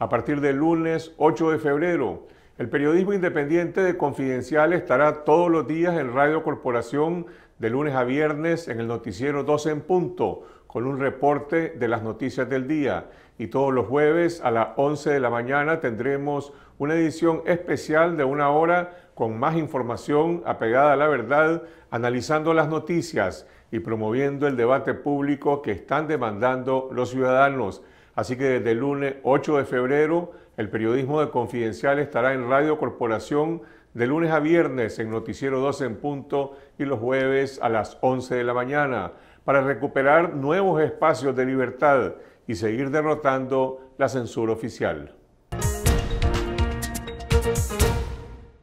A partir del lunes 8 de febrero, el periodismo independiente de Confidencial estará todos los días en Radio Corporación de lunes a viernes en el noticiero 12 en punto con un reporte de las noticias del día y todos los jueves a las 11 de la mañana tendremos una edición especial de una hora con más información apegada a la verdad, analizando las noticias y promoviendo el debate público que están demandando los ciudadanos. Así que desde el lunes 8 de febrero, el periodismo de Confidencial estará en Radio Corporación de lunes a viernes en Noticiero 12 en punto y los jueves a las 11 de la mañana para recuperar nuevos espacios de libertad y seguir derrotando la censura oficial.